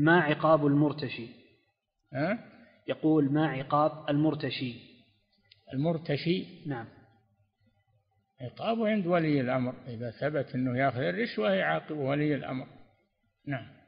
ما عقاب المرتشي أه؟ يقول ما عقاب المرتشي المرتشي نعم عقابه عند ولي الأمر إذا ثبت أنه يأخذ الرشوة يعاقب ولي الأمر نعم